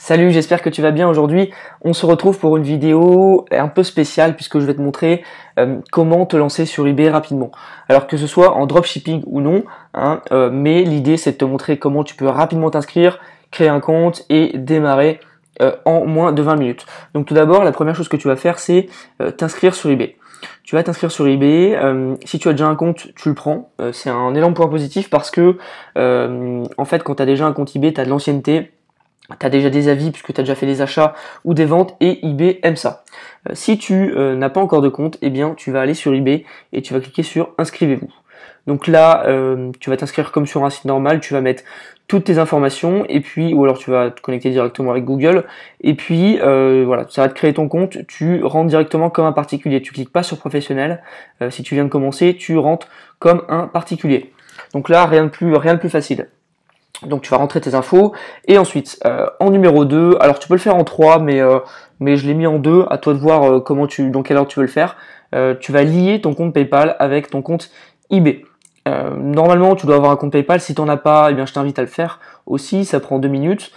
Salut, j'espère que tu vas bien aujourd'hui. On se retrouve pour une vidéo un peu spéciale puisque je vais te montrer euh, comment te lancer sur eBay rapidement. Alors que ce soit en dropshipping ou non, hein, euh, mais l'idée c'est de te montrer comment tu peux rapidement t'inscrire, créer un compte et démarrer euh, en moins de 20 minutes. Donc tout d'abord, la première chose que tu vas faire c'est t'inscrire sur eBay. Tu vas t'inscrire sur eBay. si tu as déjà un compte, tu le prends. c'est un énorme point positif parce que, en fait, quand tu as déjà un compte eBay, tu as de l'ancienneté tu as déjà des avis puisque tu as déjà fait des achats ou des ventes et eBay aime ça. Euh, si tu euh, n'as pas encore de compte, eh bien tu vas aller sur eBay et tu vas cliquer sur inscrivez-vous. Donc là, euh, tu vas t'inscrire comme sur un site normal, tu vas mettre toutes tes informations et puis ou alors tu vas te connecter directement avec Google et puis voilà ça va te créer ton compte tu rentres directement comme un particulier tu cliques pas sur professionnel si tu viens de commencer tu rentres comme un particulier donc là rien de plus rien de plus facile donc tu vas rentrer tes infos. Et ensuite, euh, en numéro 2, alors tu peux le faire en 3, mais, euh, mais je l'ai mis en 2, à toi de voir euh, comment tu, dans quelle heure tu veux le faire. tu vas lier ton compte PayPal avec ton compte eBay. normalement, tu dois avoir un compte PayPal. Si tu n'en as pas, eh bien, je t'invite à le faire aussi. Ça prend deux minutes.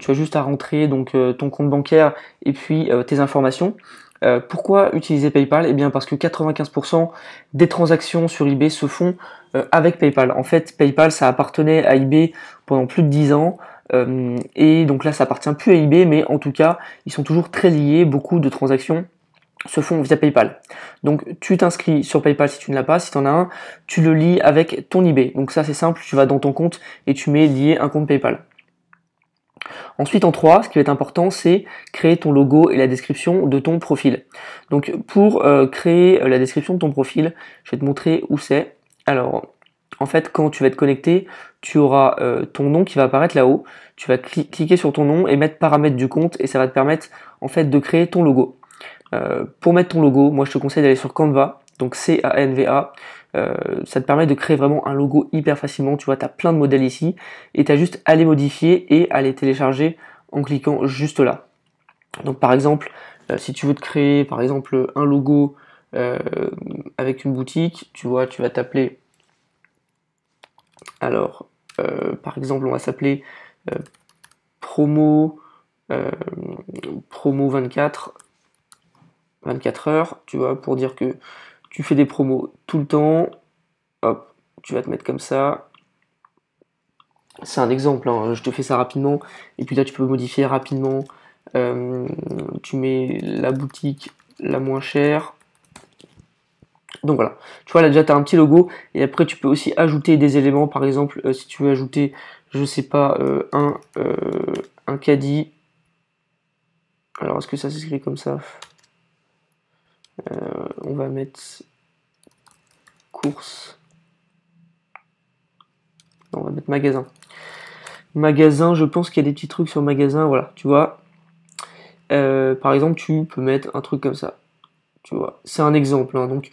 tu as juste à rentrer donc ton compte bancaire et puis tes informations. Euh, pourquoi utiliser PayPal Eh bien parce que 95% des transactions sur eBay se font euh, avec PayPal. En fait, PayPal, ça appartenait à eBay pendant plus de 10 ans. Euh, et donc là, ça appartient plus à eBay, mais en tout cas, ils sont toujours très liés. Beaucoup de transactions se font via PayPal. Donc tu t'inscris sur PayPal si tu ne l'as pas, si tu en as un, tu le lis avec ton eBay. Donc ça c'est simple, tu vas dans ton compte et tu mets lié un compte PayPal. Ensuite, en 3, ce qui va être important, c'est créer ton logo et la description de ton profil. Donc, pour euh, créer euh, la description de ton profil, je vais te montrer où c'est. Alors, en fait, quand tu vas te connecter, tu auras euh, ton nom qui va apparaître là-haut. Tu vas cliquer sur ton nom et mettre paramètres du compte et ça va te permettre en fait de créer ton logo. pour mettre ton logo, moi je te conseille d'aller sur Canva, donc C-A-N-V-A. Euh, ça te permet de créer vraiment un logo hyper facilement. Tu vois, tu as plein de modèles ici et tu as juste à les modifier et à les télécharger en cliquant juste là. Donc par exemple, euh, si tu veux te créer par exemple un logo euh, avec une boutique, tu vois, tu vas t'appeler. Alors, par exemple, on va s'appeler promo promo 24 24 heures, tu vois, pour dire que tu fais des promos tout le temps, hop, tu vas te mettre comme ça. C'est un exemple, hein, je te fais ça rapidement, et puis là tu peux modifier rapidement. Euh, tu mets la boutique la moins chère. Donc voilà, tu vois là déjà tu as un petit logo et après tu peux aussi ajouter des éléments, par exemple euh, si tu veux ajouter, je sais pas, euh, un, un caddie. Alors est-ce que ça s'écrit comme ça euh, on va mettre course. on va mettre magasin. Magasin, je pense qu'il y a des petits trucs sur magasin, voilà, tu vois. Euh, par exemple, tu peux mettre un truc comme ça. Tu vois, c'est un exemple. Hein, donc,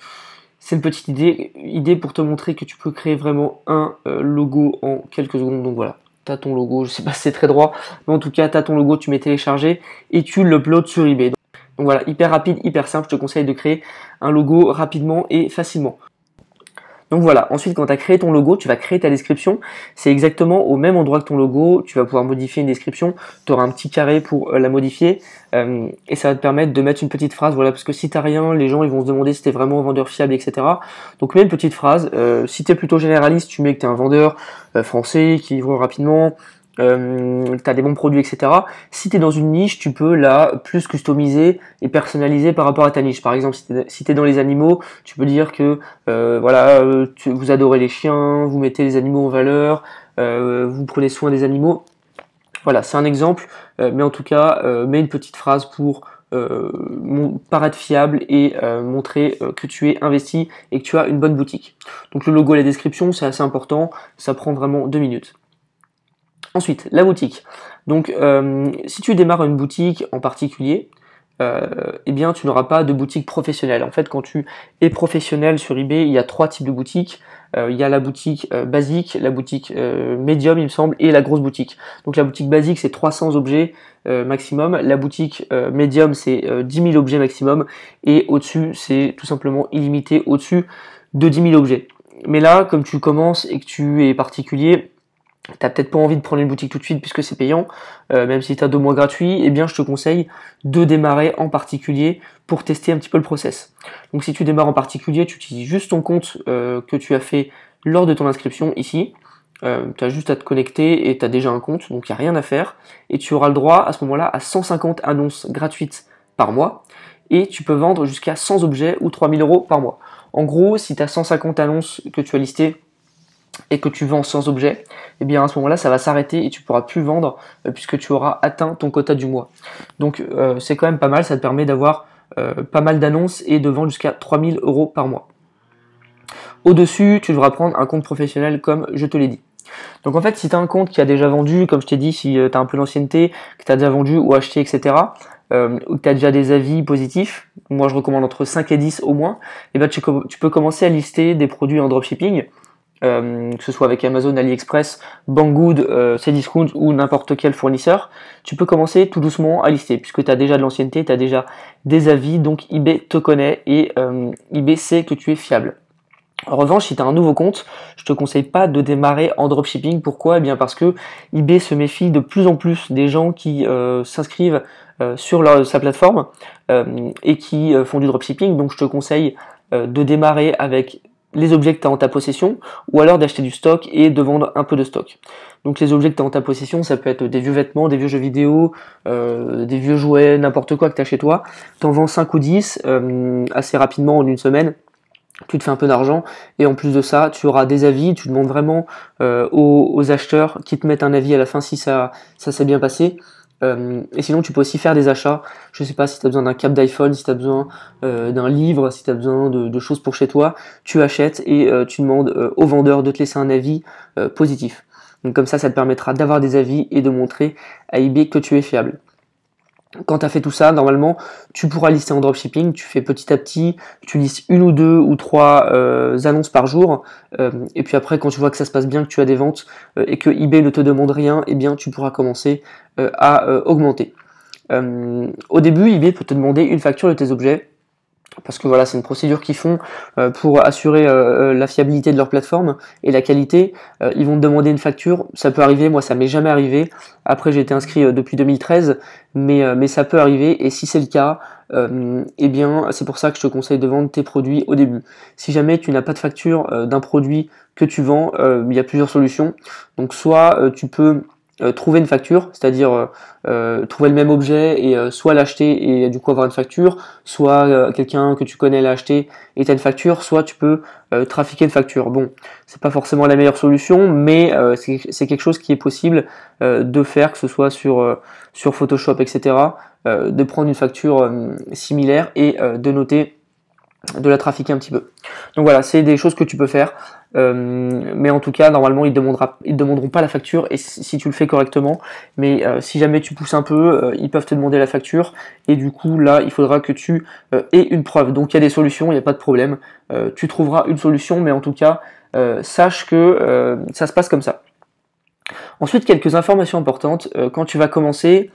c'est une petite idée, idée pour te montrer que tu peux créer vraiment un euh, logo en quelques secondes. Donc voilà, tu as ton logo, je sais pas si c'est très droit, mais en tout cas, tu as ton logo, tu mets téléchargé et tu l'uploads sur eBay. Donc voilà, hyper rapide, hyper simple, je te conseille de créer un logo rapidement et facilement. Donc voilà, ensuite quand tu as créé ton logo, tu vas créer ta description. C'est exactement au même endroit que ton logo, tu vas pouvoir modifier une description, tu auras un petit carré pour euh, la modifier euh, et ça va te permettre de mettre une petite phrase, voilà, parce que si t'as rien, les gens ils vont se demander si t'es vraiment un vendeur fiable, etc. Donc mets une petite phrase, euh, si t'es plutôt généraliste, tu mets que t'es un vendeur euh, français qui livre rapidement, euh, tu as des bons produits, etc. Si tu es dans une niche, tu peux la plus customiser et personnaliser par rapport à ta niche. Par exemple, si tu es, dans les animaux, tu peux dire que euh, voilà, euh, tu, vous adorez les chiens, vous mettez les animaux en valeur, euh, vous prenez soin des animaux. Voilà, c'est un exemple, euh, mais en tout cas, mets une petite phrase pour paraître fiable et montrer que tu es investi et que tu as une bonne boutique. Donc le logo et la description, c'est assez important, ça prend vraiment deux minutes. Ensuite, la boutique. Donc, euh, si tu démarres une boutique en particulier, euh, eh bien, tu n'auras pas de boutique professionnelle. En fait, quand tu es professionnel sur eBay, il y a trois types de boutiques. Euh, il y a la boutique euh, basique, la boutique médium, il me semble, et la grosse boutique. Donc, la boutique basique, c'est 300 objets maximum. La boutique médium, c'est 10 000 objets maximum. Et au-dessus, c'est tout simplement illimité au-dessus de 10 000 objets. Mais là, comme tu commences et que tu es particulier, t'as peut-être pas envie de prendre une boutique tout de suite puisque c'est payant, euh, même si tu as deux mois gratuits, eh bien je te conseille de démarrer en particulier pour tester un petit peu le process. Donc si tu démarres en particulier, tu utilises juste ton compte euh, que tu as fait lors de ton inscription ici. Euh, tu as juste à te connecter et tu as déjà un compte, donc il n'y a rien à faire. Et tu auras le droit à ce moment-là à 150 annonces gratuites par mois. Et tu peux vendre jusqu'à 100 objets ou 3000 euros par mois. En gros, si tu as 150 annonces que tu as listées et que tu vends sans objet, eh bien à ce moment-là, ça va s'arrêter et tu pourras plus vendre euh, puisque tu auras atteint ton quota du mois. Donc euh, c'est quand même pas mal, ça te permet d'avoir euh, pas mal d'annonces et de vendre jusqu'à 3000 euros par mois. Au-dessus, tu devras prendre un compte professionnel comme je te l'ai dit. Donc en fait, si tu as un compte qui a déjà vendu, comme je t'ai dit, si tu as un peu d'ancienneté, que tu as déjà vendu ou acheté, etc., ou que tu as déjà des avis positifs, moi je recommande entre 5 et 10 au moins, et eh ben tu, peux commencer à lister des produits en dropshipping euh, que ce soit avec Amazon, AliExpress, Banggood, euh, Cdiscount ou n'importe quel fournisseur, tu peux commencer tout doucement à lister puisque tu as déjà de l'ancienneté, tu as déjà des avis, donc eBay te connaît et euh, eBay sait que tu es fiable. En revanche, si tu as un nouveau compte, je te conseille pas de démarrer en dropshipping. Pourquoi Eh bien parce que eBay se méfie de plus en plus des gens qui s'inscrivent sur sa plateforme et qui font du dropshipping. Donc je te conseille de démarrer avec les objets que tu as en ta possession, ou alors d'acheter du stock et de vendre un peu de stock. Donc les objets que tu as en ta possession, ça peut être des vieux vêtements, des vieux jeux vidéo, euh, des vieux jouets, n'importe quoi que tu as chez toi. Tu en vends 5 ou 10 euh, assez rapidement en une semaine. Tu te fais un peu d'argent et en plus de ça, tu auras des avis. Tu demandes vraiment euh, aux, aux, acheteurs qui te mettent un avis à la fin si ça, ça s'est bien passé euh, et sinon, tu peux aussi faire des achats. Je ne sais pas si tu as besoin d'un cap d'iPhone, si tu as besoin euh, d'un livre, si tu as besoin de, choses pour chez toi. Tu achètes et euh, tu demandes au vendeur de te laisser un avis positif. Donc comme ça, ça te permettra d'avoir des avis et de montrer à eBay que tu es fiable. Quand tu as fait tout ça, normalement, tu pourras lister en dropshipping, tu fais petit à petit, tu listes une ou deux ou trois euh, annonces par jour, euh, et puis après, quand tu vois que ça se passe bien, que tu as des ventes, euh, et que eBay ne te demande rien, eh bien, tu pourras commencer à augmenter. au début, eBay peut te demander une facture de tes objets, parce que voilà, c'est une procédure qu'ils font euh, pour assurer euh, euh, la fiabilité de leur plateforme et la qualité. ils vont te demander une facture, ça peut arriver, moi ça m'est jamais arrivé. Après j'ai été inscrit depuis 2013, mais, mais ça peut arriver et si c'est le cas, eh bien c'est pour ça que je te conseille de vendre tes produits au début. Si jamais tu n'as pas de facture d'un produit que tu vends, il y a plusieurs solutions. Donc soit tu peux euh, trouver une facture, c'est-à-dire euh, euh, trouver le même objet et soit l'acheter et du coup avoir une facture, soit quelqu'un que tu connais l'a acheté et t'as une facture, soit tu peux trafiquer une facture. Bon, c'est pas forcément la meilleure solution, mais c'est quelque chose qui est possible de faire, que ce soit sur, sur Photoshop, etc., de prendre une facture similaire et de noter de la trafiquer un petit peu. Donc voilà, c'est des choses que tu peux faire. Euh, mais en tout cas, normalement, ils ne demanderont pas la facture et si, tu le fais correctement. Mais euh, si jamais tu pousses un peu, euh, ils peuvent te demander la facture et du coup, là, il faudra que tu aies une preuve. Donc, il y a des solutions, il n'y a pas de problème. tu trouveras une solution, mais en tout cas, sache que ça se passe comme ça. Ensuite, quelques informations importantes. quand tu vas commencer,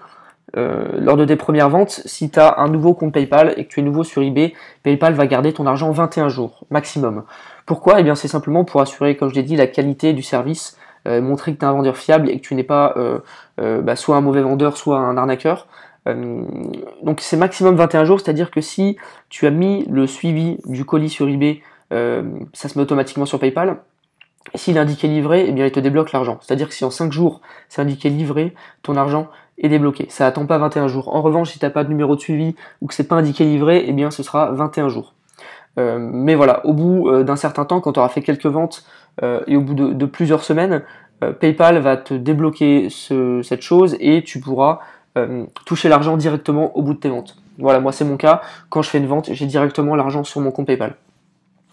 euh, lors de tes premières ventes, si tu as un nouveau compte PayPal et que tu es nouveau sur eBay, PayPal va garder ton argent 21 jours maximum. Pourquoi Eh bien c'est simplement pour assurer, comme je l'ai dit, la qualité du service, euh, montrer que tu es un vendeur fiable et que tu n'es pas euh, bah, soit un mauvais vendeur, soit un arnaqueur. donc c'est maximum 21 jours, c'est-à-dire que si tu as mis le suivi du colis sur eBay, ça se met automatiquement sur PayPal, s'il est indiqué livré, eh bien, il te débloque l'argent. C'est-à-dire que si en 5 jours, c'est indiqué livré, ton argent débloquer débloqué. Ça attend pas 21 jours. En revanche, si t'as pas de numéro de suivi ou que c'est pas indiqué livré, eh bien ce sera 21 jours. Euh, mais voilà, au bout euh, d'un certain temps, quand tu auras fait quelques ventes euh, et au bout de, plusieurs semaines, PayPal va te débloquer cette chose et tu pourras toucher l'argent directement au bout de tes ventes. Voilà, moi c'est mon cas. Quand je fais une vente, j'ai directement l'argent sur mon compte PayPal.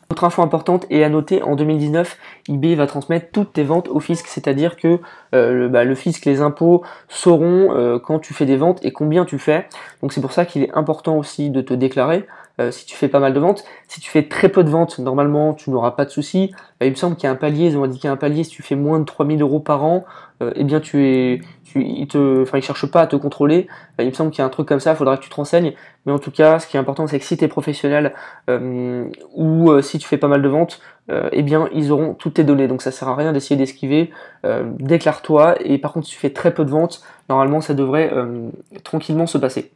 Autre info importante et à noter, en 2019, eBay va transmettre toutes tes ventes au fisc, c'est-à-dire que euh, bah, le, fisc, les impôts sauront euh, quand tu fais des ventes et combien tu fais. Donc c'est pour ça qu'il est important aussi de te déclarer. Euh, si tu fais pas mal de ventes. Si tu fais très peu de ventes, normalement, tu n'auras pas de soucis. Bah, il me semble qu'il y a un palier, ils ont indiqué un palier, si tu fais moins de 3000 euros par an, euh, eh bien, tu es, tu, ils te, enfin, ils cherchent pas à te contrôler. Bah, il me semble qu'il y a un truc comme ça, il faudra que tu te renseignes. Mais en tout cas, ce qui est important, c'est que si tu es professionnel euh, ou si tu fais pas mal de ventes, eh bien, ils auront toutes tes données. Donc, ça sert à rien d'essayer d'esquiver. Déclare-toi. Et par contre, si tu fais très peu de ventes, normalement, ça devrait tranquillement se passer.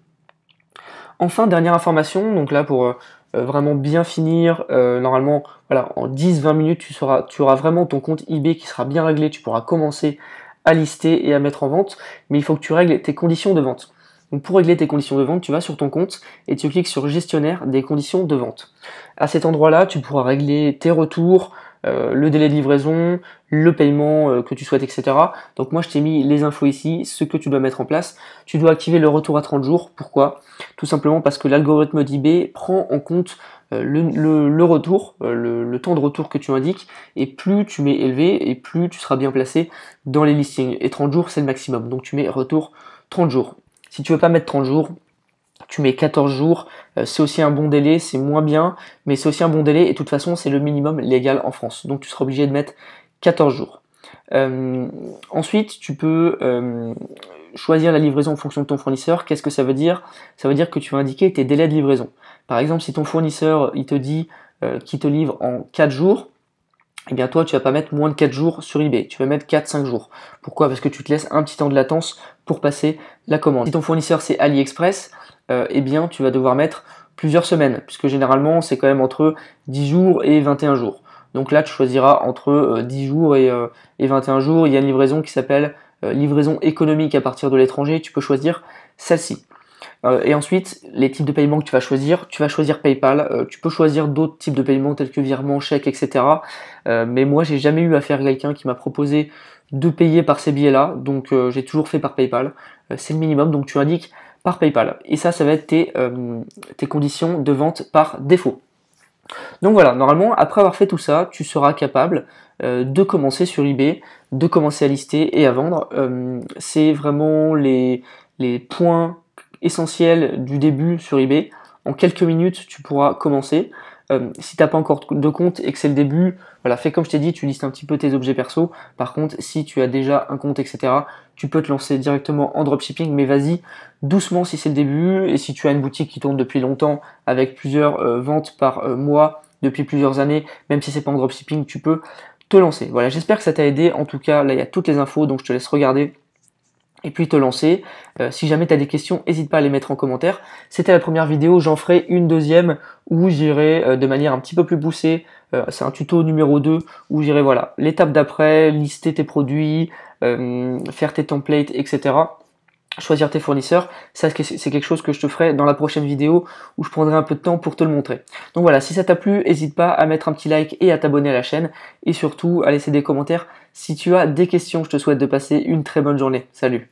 Enfin, dernière information, donc là pour euh, euh, vraiment bien finir, euh, normalement, voilà, en 10-20 minutes, tu, tu auras vraiment ton compte eBay qui sera bien réglé, tu pourras commencer à lister et à mettre en vente, mais il faut que tu règles tes conditions de vente. Donc pour régler tes conditions de vente, tu vas sur ton compte et tu cliques sur gestionnaire des conditions de vente. À cet endroit-là, tu pourras régler tes retours, euh, le délai de livraison, le paiement euh, que tu souhaites, etc. Donc moi je t'ai mis les infos ici, ce que tu dois mettre en place. Tu dois activer le retour à 30 jours. Pourquoi Tout simplement parce que l'algorithme d'eBay prend en compte euh, le, retour, le, temps de retour que tu indiques, et plus tu mets élevé, et plus tu seras bien placé dans les listings. Et 30 jours, c'est le maximum. Donc tu mets retour 30 jours. Si tu veux pas mettre 30 jours, tu mets 14 jours, euh, c'est aussi un bon délai, c'est moins bien, mais c'est aussi un bon délai, et de toute façon c'est le minimum légal en France. Donc tu seras obligé de mettre 14 jours. Euh, ensuite, tu peux euh, choisir la livraison en fonction de ton fournisseur. Qu'est-ce que ça veut dire Ça veut dire que tu vas indiquer tes délais de livraison. Par exemple, si ton fournisseur il te dit qu'il te livre en 4 jours, eh bien toi tu vas pas mettre moins de 4 jours sur eBay, tu vas mettre 4-5 jours. Pourquoi Parce que tu te laisses un petit temps de latence pour passer la commande. Si ton fournisseur c'est AliExpress, euh, eh bien tu vas devoir mettre plusieurs semaines, puisque généralement c'est quand même entre 10 jours et 21 jours. Donc là tu choisiras entre 10 euh, jours et, euh, et 21 jours. Il y a une livraison qui s'appelle livraison économique à partir de l'étranger, tu peux choisir celle-ci. et ensuite, les types de paiement que tu vas choisir, tu vas choisir PayPal, tu peux choisir d'autres types de paiements tels que virement, chèque, etc. mais moi, j'ai jamais eu affaire à quelqu'un qui m'a proposé de payer par ces billets-là, donc j'ai toujours fait par PayPal. c'est le minimum, donc tu indiques par PayPal. Et ça, ça va être euh, tes, conditions de vente par défaut. Donc voilà, normalement, après avoir fait tout ça, tu seras capable euh, de commencer sur eBay, de commencer à lister et à vendre. Euh, c'est vraiment les, les, points essentiels du début sur eBay. En quelques minutes, tu pourras commencer. Euh, si t'as pas encore de compte et que c'est le début, voilà, fais comme je t'ai dit, tu listes un petit peu tes objets perso. Par contre, si tu as déjà un compte, etc., tu peux te lancer directement en dropshipping, mais vas-y doucement si c'est le début. Et si tu as une boutique qui tourne depuis longtemps avec plusieurs euh, ventes par euh, mois depuis plusieurs années, même si c'est pas en dropshipping, tu peux te lancer. Voilà, j'espère que ça t'a aidé. En tout cas, là, il y a toutes les infos, donc je te laisse regarder et puis te lancer. Euh, si jamais tu as des questions, n'hésite pas à les mettre en commentaire. C'était la première vidéo, j'en ferai une deuxième où j'irai euh, de manière un petit peu plus poussée. Euh, c'est un tuto numéro 2 où j'irai voilà l'étape d'après, lister tes produits, faire tes templates, etc choisir tes fournisseurs, ça c'est quelque chose que je te ferai dans la prochaine vidéo où je prendrai un peu de temps pour te le montrer. Donc voilà, si ça t'a plu, n'hésite pas à mettre un petit like et à t'abonner à la chaîne et surtout à laisser des commentaires si tu as des questions. Je te souhaite de passer une très bonne journée. Salut